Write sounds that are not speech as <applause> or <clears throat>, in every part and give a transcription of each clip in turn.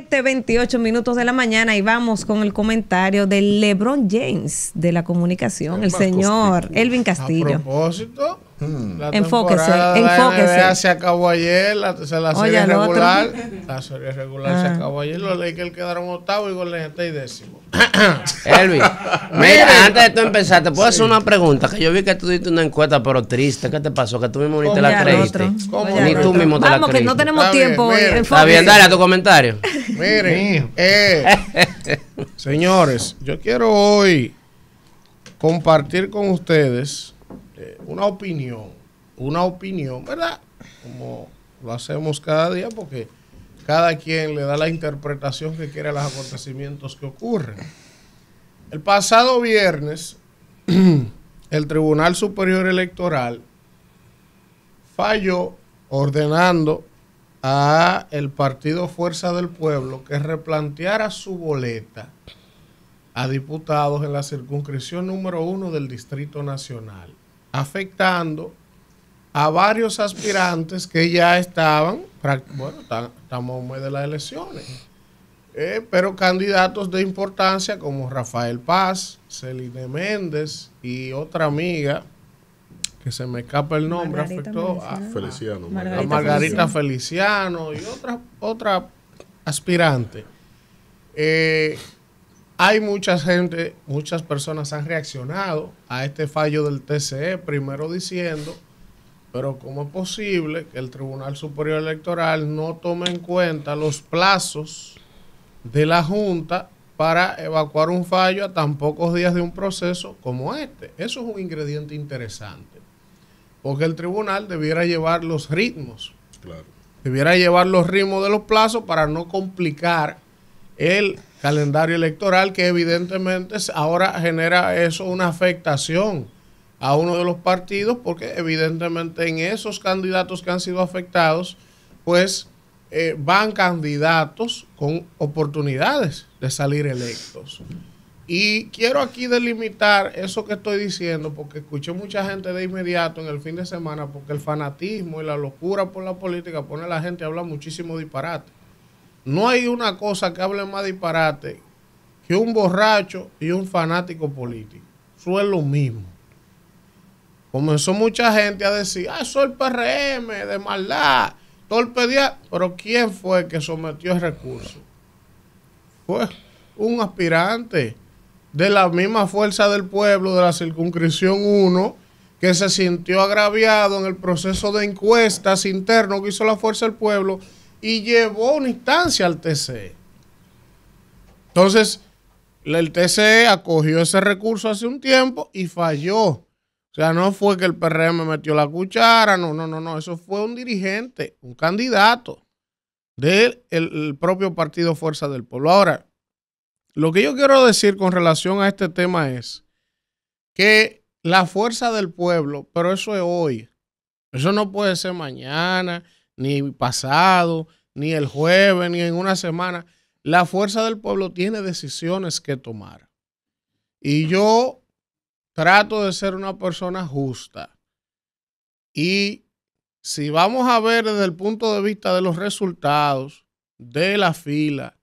7:28 minutos de la mañana y vamos con el comentario de LeBron James de la comunicación, el, señor Elvin Castillo enfóquese, enfóquese. La NBA se acabó ayer, la, serie regular. La serie regular se ah. acabó ayer. Los Lakers quedaron octavo y Golden y décimo. <coughs> Elvi, <coughs> mira, antes de tú empezar, te puedo hacer una pregunta. Que yo vi que tú diste una encuesta, pero triste. ¿Qué te pasó? Que tú mismo ni te la creíste. Ni tú mismo te la creíste. que no tenemos tiempo. hoy. Eh, Está dale a tu comentario. <coughs> Miren, eh, <laughs> señores, yo quiero hoy compartir con ustedes eh, una opinión, una opinión, ¿verdad? Como lo hacemos cada día porque cada quien le da la interpretación que quiere a los acontecimientos que ocurren. El pasado viernes, <clears throat> el Tribunal Superior Electoral falló ordenando a el partido Fuerza del Pueblo que replanteara su boleta a diputados en la circunscripción número uno del Distrito Nacional afectando a varios aspirantes que ya estaban, bueno, estamos muy de las elecciones, eh, pero candidatos de importancia como Rafael Paz, Celine Méndez y otra amiga que se me escapa el nombre, afectó a Feliciano, ah, ah, Margarita, Feliciano. y otra, otra aspirante. Eh, hay mucha gente, muchas personas han reaccionado a este fallo del TCE, primero diciendo, pero ¿cómo es posible que el Tribunal Superior Electoral no tome en cuenta los plazos de la Junta para evacuar un fallo a tan pocos días de un proceso como este? Eso es un ingrediente interesante, porque el tribunal debiera llevar los ritmos. Claro. Debiera llevar los ritmos de los plazos para no complicar el calendario electoral que evidentemente ahora genera eso una afectación a uno de los partidos porque evidentemente en esos candidatos que han sido afectados pues eh, van candidatos con oportunidades de salir electos. Y quiero aquí delimitar eso que estoy diciendo, porque escuché mucha gente de inmediato en el fin de semana, porque el fanatismo y la locura por la política pone a la gente a hablar muchísimo disparate. No hay una cosa que hable más disparate que un borracho y un fanático político. Eso es lo mismo. Comenzó mucha gente a decir, ah, soy el PRM de maldad, torpedía. Pero ¿quién fue que sometió el recurso? Fue un aspirante de la misma fuerza del pueblo, de la circunscripción 1, que se sintió agraviado en el proceso de encuestas internos que hizo la fuerza del pueblo y llevó una instancia al TCE. Entonces, el TCE acogió ese recurso hace un tiempo y falló. O sea, no fue que el PRM metió la cuchara, no, no, no, no. Eso fue un dirigente, un candidato del el propio partido Fuerza del Pueblo. Ahora, lo que yo quiero decir con relación a este tema es que la fuerza del pueblo, pero eso es hoy. Eso no puede ser mañana, ni pasado, ni el jueves, ni en una semana. La fuerza del pueblo tiene decisiones que tomar. Y yo trato de ser una persona justa. Y si vamos a ver desde el punto de vista de los resultados, de la fila,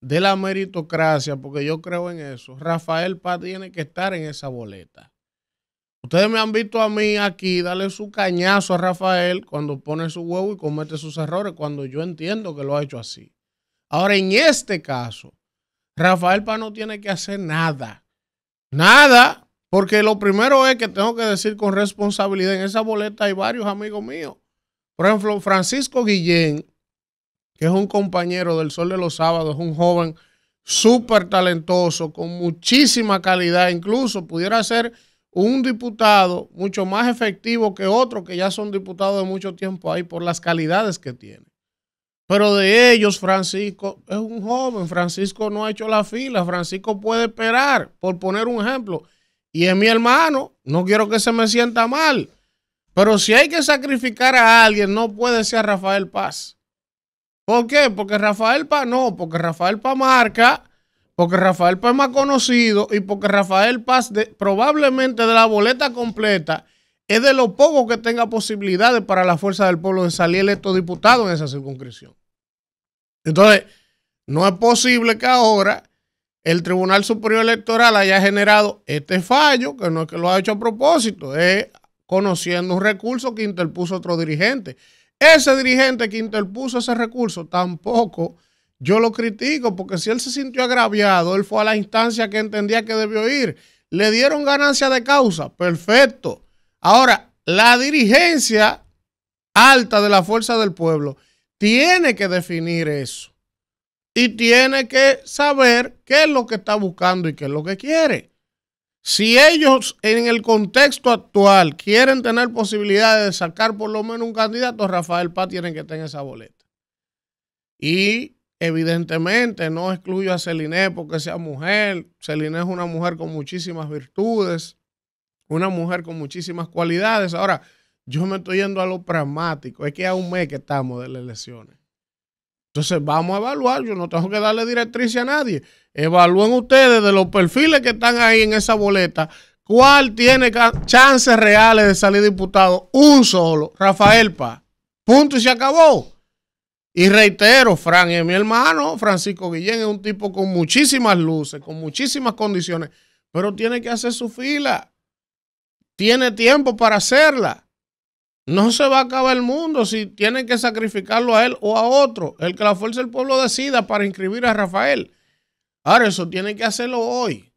de la meritocracia, porque yo creo en eso, Rafael Paz tiene que estar en esa boleta. Ustedes me han visto a mí aquí darle su cañazo a Rafael cuando pone su huevo y comete sus errores, cuando yo entiendo que lo ha hecho así. Ahora, en este caso, Rafael Paz no tiene que hacer nada. Nada, porque lo primero es que tengo que decir con responsabilidad, en esa boleta hay varios amigos míos. Por ejemplo, Francisco Guillén, que es un compañero del Sol de los Sábados, un joven súper talentoso, con muchísima calidad, incluso pudiera ser un diputado mucho más efectivo que otro, que ya son diputados de mucho tiempo ahí por las calidades que tiene. Pero de ellos, Francisco es un joven, Francisco no ha hecho la fila, Francisco puede esperar, por poner un ejemplo. Y es mi hermano, no quiero que se me sienta mal. Pero si hay que sacrificar a alguien, no puede ser Rafael Paz. ¿Por qué? Porque Rafael Paz no, porque Rafael Paz marca, porque Rafael Paz es más conocido y porque Rafael Paz probablemente de la boleta completa es de los pocos que tenga posibilidades para la fuerza del pueblo de salir electo diputado en esa circunscripción. Entonces, no es posible que ahora el Tribunal Superior Electoral haya generado este fallo, que no es que lo ha hecho a propósito, es conociendo un recurso que interpuso otro dirigente. Ese dirigente que interpuso ese recurso tampoco yo lo critico porque si él se sintió agraviado, él fue a la instancia que entendía que debió ir. Le dieron ganancia de causa, perfecto. Ahora, la dirigencia alta de la fuerza del pueblo tiene que definir eso y tiene que saber qué es lo que está buscando y qué es lo que quiere. Si ellos en el contexto actual quieren tener posibilidades de sacar por lo menos un candidato, Rafael Paz tiene que tener esa boleta. Y Evidentemente, no excluyo a Celine porque sea mujer. Celine es una mujer con muchísimas virtudes, una mujer con muchísimas cualidades. Ahora, yo me estoy yendo a lo pragmático. Es que a un mes que estamos de las elecciones. Entonces vamos a evaluar, yo no tengo que darle directriz a nadie. Evalúen ustedes de los perfiles que están ahí en esa boleta, cuál tiene chances reales de salir diputado. Un solo, Rafael Paz. Punto y se acabó. Y reitero, Fran es mi hermano, Francisco Guillén es un tipo con muchísimas luces, con muchísimas condiciones, pero tiene que hacer su fila. Tiene tiempo para hacerla. No se va a acabar el mundo si tienen que sacrificarlo a él o a otro. El que la fuerza del pueblo decida para inscribir a Rafael. Ahora, eso tiene que hacerlo hoy.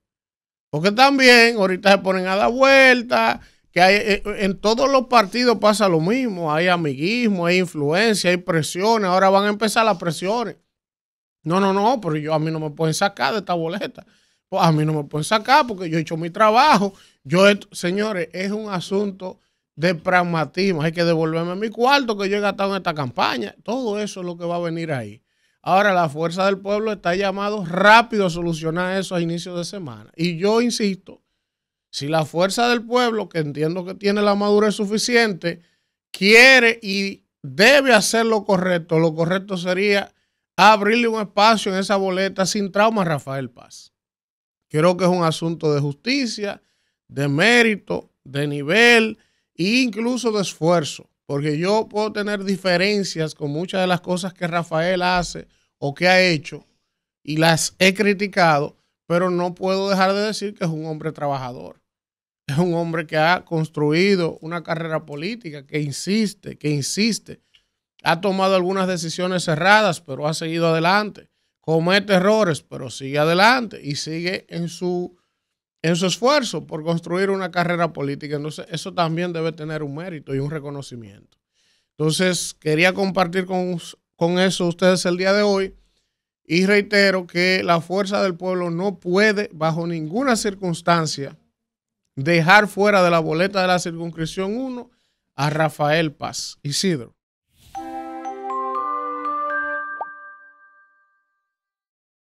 Porque también ahorita se ponen a dar vueltas eh, en todos los partidos pasa lo mismo, hay amiguismo, hay influencia, hay presiones, ahora van a empezar las presiones. No, no, no, pero yo a mí no me pueden sacar de esta boleta. Pues a mí no me pueden sacar porque yo he hecho mi trabajo. Yo, señores, es un asunto de pragmatismo. Hay que devolverme mi cuarto que yo he gastado en esta campaña. Todo eso es lo que va a venir ahí. Ahora, la fuerza del pueblo está llamado rápido a solucionar eso a inicios de semana. Y yo insisto, si la fuerza del pueblo, que entiendo que tiene la madurez suficiente, quiere y debe hacer lo correcto, lo correcto sería abrirle un espacio en esa boleta sin trauma a Rafael Paz. Creo que es un asunto de justicia, de mérito, de nivel e incluso de esfuerzo, porque yo puedo tener diferencias con muchas de las cosas que Rafael hace o que ha hecho y las he criticado, pero no puedo dejar de decir que es un hombre trabajador es un hombre que ha construido una carrera política, que insiste, que insiste. Ha tomado algunas decisiones cerradas, pero ha seguido adelante. Comete errores, pero sigue adelante y sigue en su, en su esfuerzo por construir una carrera política. Entonces, eso también debe tener un mérito y un reconocimiento. Entonces, quería compartir con, con eso ustedes el día de hoy. Y reitero que la fuerza del pueblo no puede, bajo ninguna circunstancia, dejar fuera de la boleta de la circunscripción 1 a Rafael Paz. Isidro.